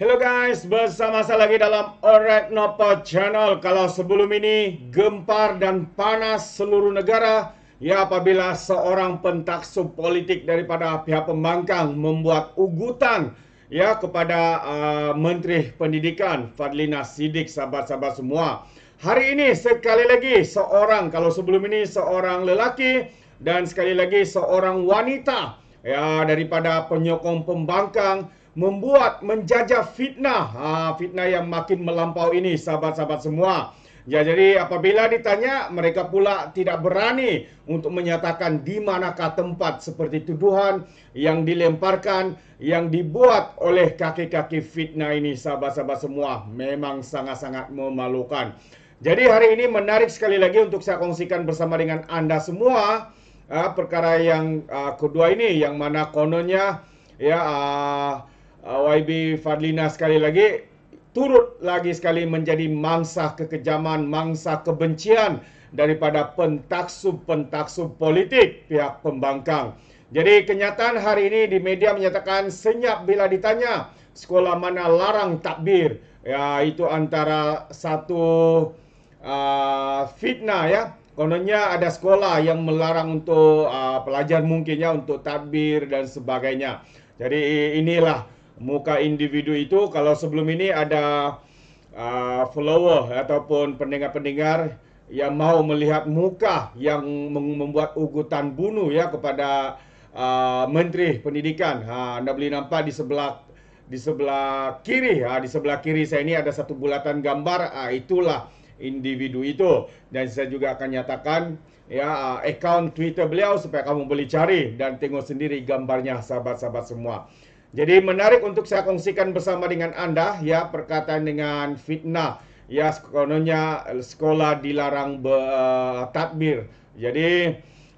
Hello guys, bersama saya lagi dalam Oregnopo Channel. Kalau sebelum ini gempar dan panas seluruh negara, ya apabila seorang pentaksub politik daripada pihak pembangkang membuat ugutan ya kepada uh, Menteri Pendidikan Fadlina Sidik sahabat-sahabat semua. Hari ini sekali lagi seorang kalau sebelum ini seorang lelaki dan sekali lagi seorang wanita ya daripada penyokong pembangkang membuat menjajah fitnah. Ha, fitnah yang makin melampau ini sahabat-sahabat semua. Ya jadi apabila ditanya mereka pula tidak berani untuk menyatakan di manakah tempat seperti tuduhan yang dilemparkan yang dibuat oleh kaki-kaki fitnah ini sahabat-sahabat semua memang sangat-sangat memalukan. Jadi hari ini menarik sekali lagi untuk saya kongsikan bersama dengan Anda semua uh, perkara yang uh, kedua ini yang mana kononnya ya uh, YB Farlina sekali lagi turut lagi sekali menjadi mangsa kekejaman, mangsa kebencian daripada pentaksub-pentaksub politik pihak pembangkang. Jadi kenyataan hari ini di media menyatakan senyap bila ditanya sekolah mana larang takbir. Ya itu antara satu uh, fitnah ya. Kononnya ada sekolah yang melarang untuk uh, pelajar mungkinnya untuk takbir dan sebagainya. Jadi inilah muka individu itu kalau sebelum ini ada uh, follower ataupun pendengar-pendengar yang mau melihat muka yang membuat ugutan bunuh ya kepada uh, menteri pendidikan ha anda boleh nampak di sebelah di sebelah kiri ha di sebelah kiri saya ini ada satu bulatan gambar ha, itulah individu itu dan saya juga akan nyatakan ya ha, akaun Twitter beliau supaya kamu boleh cari dan tengok sendiri gambarnya sahabat-sahabat semua. Jadi menarik untuk saya kongsikan bersama dengan anda ya perkataan dengan fitnah ya sekononya sekolah dilarang bertadbir. Uh, Jadi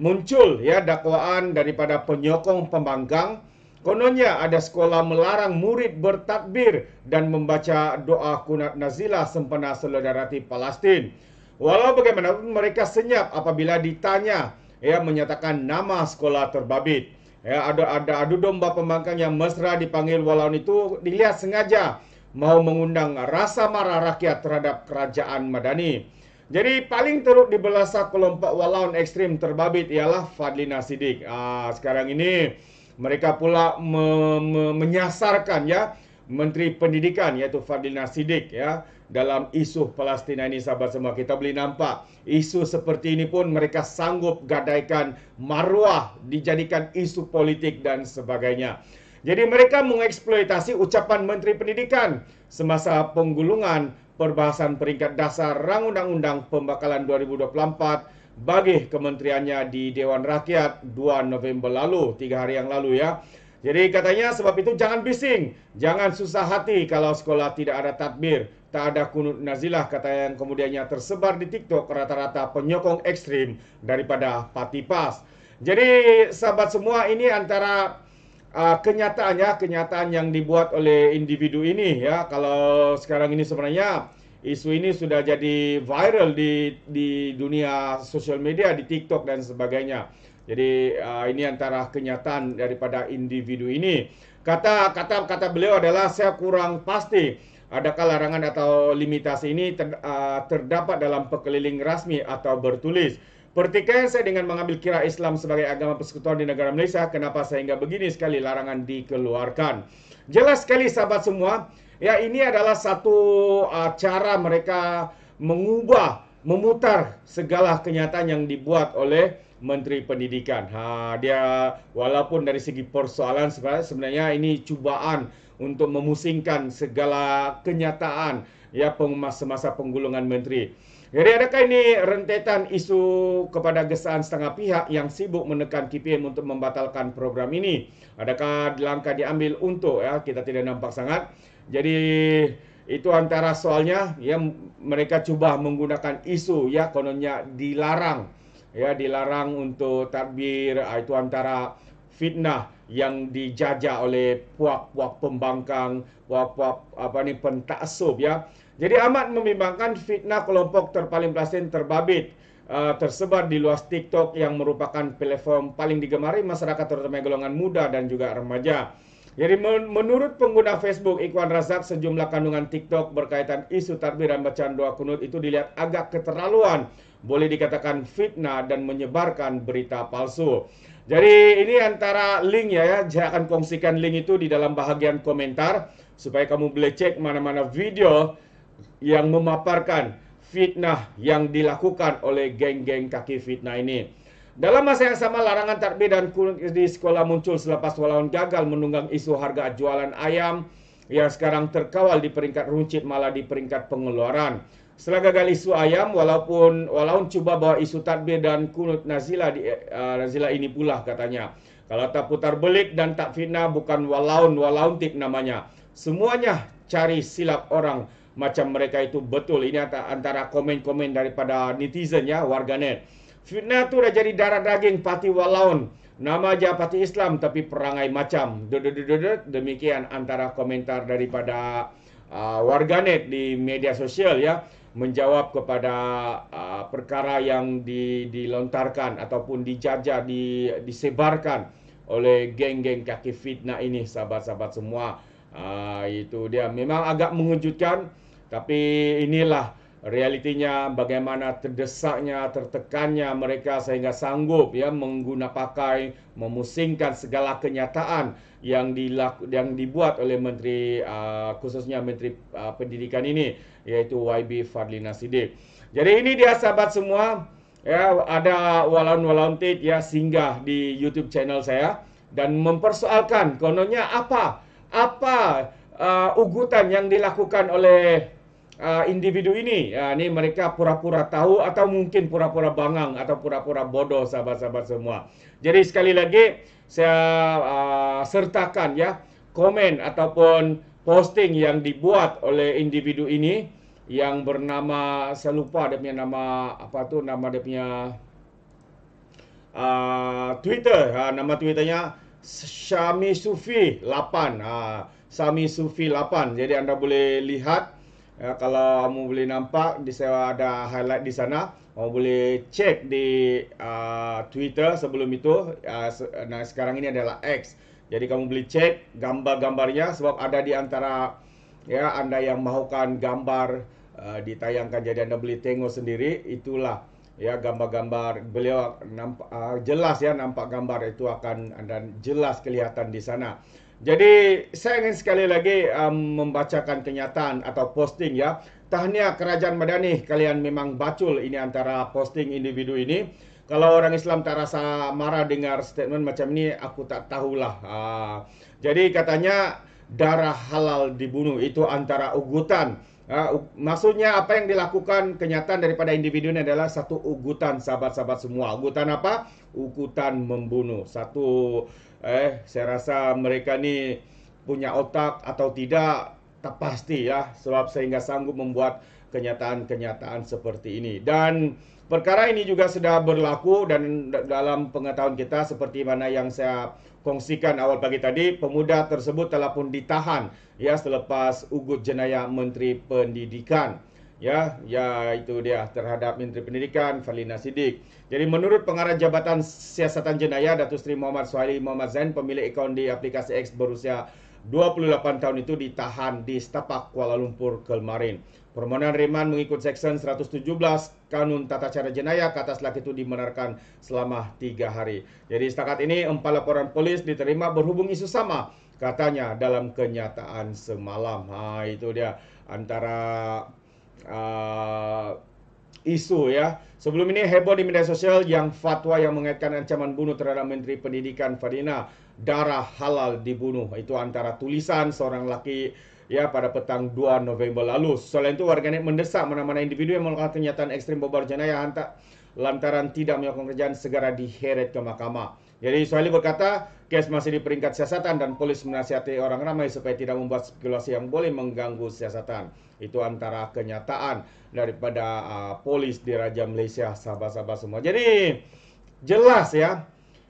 muncul ya dakwaan daripada penyokong pembangkang Kononnya ada sekolah melarang murid bertadbir dan membaca doa kunat nazilah sempena saudarati Palestin. Walau bagaimanapun mereka senyap apabila ditanya ya menyatakan nama sekolah terbabit. Ya, ada ada adu domba pembangkang yang mesra dipanggil walau itu dilihat sengaja mahu mengundang rasa marah rakyat terhadap kerajaan Madani. Jadi paling teruk di belasah kelompok walaun ekstrim terbabit ialah Fadlina Sidik. Ah, sekarang ini mereka pula me, me, menyasarkan ya Menteri Pendidikan iaitu Fadlina Siddiq ya dalam isu Palestin ini sahabat semua kita boleh nampak isu seperti ini pun mereka sanggup gadaikan maruah dijadikan isu politik dan sebagainya. Jadi mereka mengeksploitasi ucapan Menteri Pendidikan semasa penggulungan perbahasan peringkat dasar rang undang-undang pembakalan 2024 bagi kementeriannya di Dewan Rakyat 2 November lalu, 3 hari yang lalu ya. Jadi katanya sebab itu jangan bising, jangan susah hati kalau sekolah tidak ada tadbir, tak ada kunut nazilah kata yang kemudiannya tersebar di TikTok rata-rata penyokong ekstrim daripada Pati Pas. Jadi sahabat semua ini antara uh, kenyataannya kenyataan yang dibuat oleh individu ini ya kalau sekarang ini sebenarnya isu ini sudah jadi viral di di dunia sosial media di TikTok dan sebagainya. Jadi uh, ini antara kenyataan daripada individu ini. Kata kata kata beliau adalah saya kurang pasti adakah larangan atau limitasi ini ter, uh, terdapat dalam pekeliling rasmi atau bertulis. Pertikaian saya dengan mengambil kira Islam sebagai agama persekutuan di negara Malaysia, kenapa sehingga begini sekali larangan dikeluarkan? Jelas sekali sahabat semua, ya ini adalah satu uh, cara mereka mengubah, memutar segala kenyataan yang dibuat oleh Menteri Pendidikan. Ha, dia walaupun dari segi persoalan sebenarnya ini cubaan untuk memusingkan segala kenyataan ya semasa penggulungan menteri. Jadi adakah ini rentetan isu kepada gesaan setengah pihak yang sibuk menekan KPM untuk membatalkan program ini? Adakah langkah diambil untuk ya kita tidak nampak sangat. Jadi itu antara soalnya ya mereka cuba menggunakan isu ya kononnya dilarang ya dilarang untuk takbir ah, itu antara fitnah yang dijajah oleh puak-puak pembangkang, puak-puak apa ni pentasub ya. Jadi amat membimbangkan fitnah kelompok terpaling plastik terbabit uh, tersebar di luas TikTok yang merupakan platform paling digemari masyarakat terutama golongan muda dan juga remaja. Jadi menurut pengguna Facebook Ikhwan Razak sejumlah kandungan TikTok berkaitan isu takbir dan bacaan doa kunut itu dilihat agak keterlaluan boleh dikatakan fitnah dan menyebarkan berita palsu. Jadi ini antara link ya, ya, saya akan kongsikan link itu di dalam bahagian komentar supaya kamu boleh cek mana-mana video yang memaparkan fitnah yang dilakukan oleh geng-geng kaki fitnah ini. Dalam masa yang sama, larangan takbir dan kurun di sekolah muncul selepas walaupun gagal menunggang isu harga jualan ayam yang sekarang terkawal di peringkat runcit malah di peringkat pengeluaran setelah isu ayam walaupun walaupun cuba bawa isu tadbir dan kunut nazila di uh, nazila ini pula katanya kalau tak putar belik dan tak fitnah bukan walaun walaun tip namanya semuanya cari silap orang macam mereka itu betul ini antara komen-komen daripada netizen ya warganet fitnah tu dah jadi darah daging parti walaun nama aja parti Islam tapi perangai macam demikian antara komentar daripada uh, warganet di media sosial ya menjawab kepada uh, perkara yang di, dilontarkan ataupun dijaja di, disebarkan oleh geng-geng kaki fitnah ini sahabat-sahabat semua uh, itu dia memang agak mengejutkan tapi inilah realitinya bagaimana terdesaknya tertekannya mereka sehingga sanggup ya menggunakan pakai memusingkan segala kenyataan yang dilaku, yang dibuat oleh menteri uh, khususnya menteri uh, pendidikan ini yaitu YB Fadlina Siddiq. Jadi ini dia sahabat semua ya ada walaun walaun tit ya singgah di YouTube channel saya dan mempersoalkan kononnya apa apa uh, ugutan yang dilakukan oleh uh, individu ini. Uh, ini mereka pura-pura tahu atau mungkin pura-pura bangang atau pura-pura bodoh sahabat-sahabat semua. Jadi sekali lagi saya uh, sertakan ya komen ataupun posting yang dibuat oleh individu ini yang bernama saya lupa dia punya nama apa tu nama dia punya uh, Twitter uh, nama Twitternya Sami Sufi 8 uh, Sami Sufi 8 jadi anda boleh lihat Ya, kalau kamu boleh nampak di saya ada highlight di sana. Kamu boleh cek di uh, Twitter sebelum itu. Uh, nah, sekarang ini adalah X. Jadi kamu boleh cek gambar-gambarnya sebab ada di antara ya anda yang mahukan gambar uh, ditayangkan jadi anda boleh tengok sendiri itulah ya gambar-gambar beliau nampak uh, jelas ya nampak gambar itu akan anda jelas kelihatan di sana. Jadi saya ingin sekali lagi um, membacakan kenyataan atau posting ya. Tahniah Kerajaan Madani, kalian memang bacul ini antara posting individu ini. Kalau orang Islam tak rasa marah dengar statement macam ini, aku tak tahulah. Uh, jadi katanya darah halal dibunuh itu antara ugutan Uh, maksudnya apa yang dilakukan kenyataan daripada individu ini adalah satu ugutan sahabat-sahabat semua. Ugutan apa? Ugutan membunuh. Satu eh saya rasa mereka ini punya otak atau tidak tak pasti ya sebab sehingga sanggup membuat kenyataan-kenyataan seperti ini. Dan perkara ini juga sudah berlaku dan dalam pengetahuan kita seperti mana yang saya kongsikan awal pagi tadi, pemuda tersebut telah pun ditahan ya selepas ugut jenayah Menteri Pendidikan ya ya itu dia terhadap Menteri Pendidikan Falina Sidik. Jadi menurut pengarah Jabatan Siasatan Jenayah Datuk Sri Muhammad Suhaili Muhammad Zain pemilik akaun di aplikasi X berusia 28 tahun itu ditahan di Stapak Kuala Lumpur kemarin. Permohonan reman mengikut Seksyen 117 Kanun Tata Cara Jenayah ke atas lelaki itu dimenarkan selama tiga hari. Jadi setakat ini empat laporan polis diterima berhubung isu sama katanya dalam kenyataan semalam. Ha itu dia antara uh, isu ya. Sebelum ini heboh di media sosial yang fatwa yang mengaitkan ancaman bunuh terhadap Menteri Pendidikan Farina darah halal dibunuh. Itu antara tulisan seorang laki ya pada petang 2 November lalu. Selain itu warganet mendesak mana-mana individu yang melakukan kenyataan ekstrim bobar jenayah hantar lantaran tidak melakukan kerjaan segera diheret ke mahkamah. Jadi Soeli berkata, kes masih di peringkat siasatan dan polis menasihati orang ramai supaya tidak membuat spekulasi yang boleh mengganggu siasatan. Itu antara kenyataan daripada uh, polis di Raja Malaysia, sahabat-sahabat semua. Jadi jelas ya,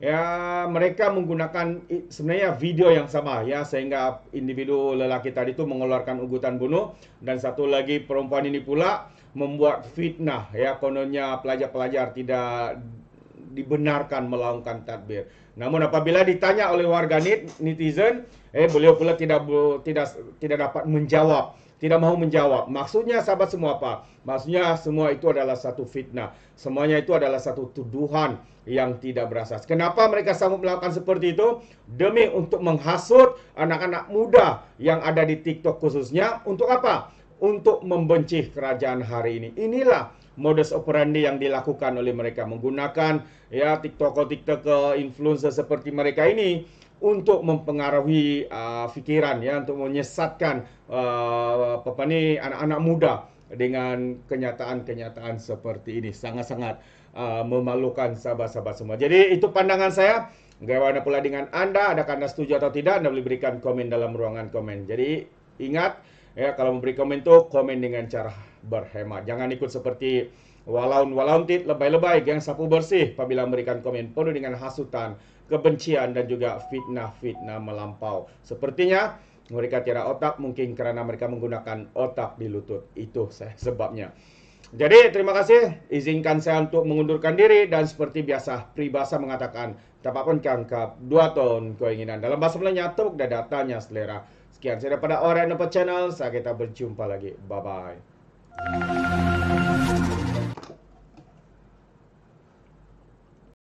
ya mereka menggunakan sebenarnya video yang sama ya sehingga individu lelaki tadi itu mengeluarkan ugutan bunuh dan satu lagi perempuan ini pula membuat fitnah ya kononnya pelajar-pelajar tidak dibenarkan melakukan tadbir. Namun apabila ditanya oleh warganet netizen eh beliau pula tidak tidak tidak dapat menjawab tidak mahu menjawab. Maksudnya sahabat semua apa? Maksudnya semua itu adalah satu fitnah. Semuanya itu adalah satu tuduhan yang tidak berasas. Kenapa mereka sanggup melakukan seperti itu? Demi untuk menghasut anak-anak muda yang ada di TikTok khususnya. Untuk apa? Untuk membenci kerajaan hari ini. Inilah modus operandi yang dilakukan oleh mereka menggunakan ya TikTok TikTok influencer seperti mereka ini untuk mempengaruhi uh, fikiran ya untuk menyesatkan uh, apa anak-anak muda dengan kenyataan-kenyataan seperti ini sangat-sangat uh, memalukan sahabat-sahabat semua. Jadi itu pandangan saya. Bagaimana pula dengan Anda? ada Anda setuju atau tidak? Anda boleh berikan komen dalam ruangan komen. Jadi ingat ya kalau memberi komen itu komen dengan cara berhemat. Jangan ikut seperti walaun walaun tit lebay-lebay geng sapu bersih apabila memberikan komen penuh dengan hasutan kebencian dan juga fitnah-fitnah melampau. Sepertinya mereka tiada otak mungkin kerana mereka menggunakan otak di lutut. Itu sebabnya. Jadi terima kasih izinkan saya untuk mengundurkan diri dan seperti biasa peribahasa mengatakan tapak pun kangkap dua ton keinginan dalam bahasa Melayu tepuk dada tanya selera. Sekian saya daripada Orang Channel. Saya kita berjumpa lagi. Bye bye.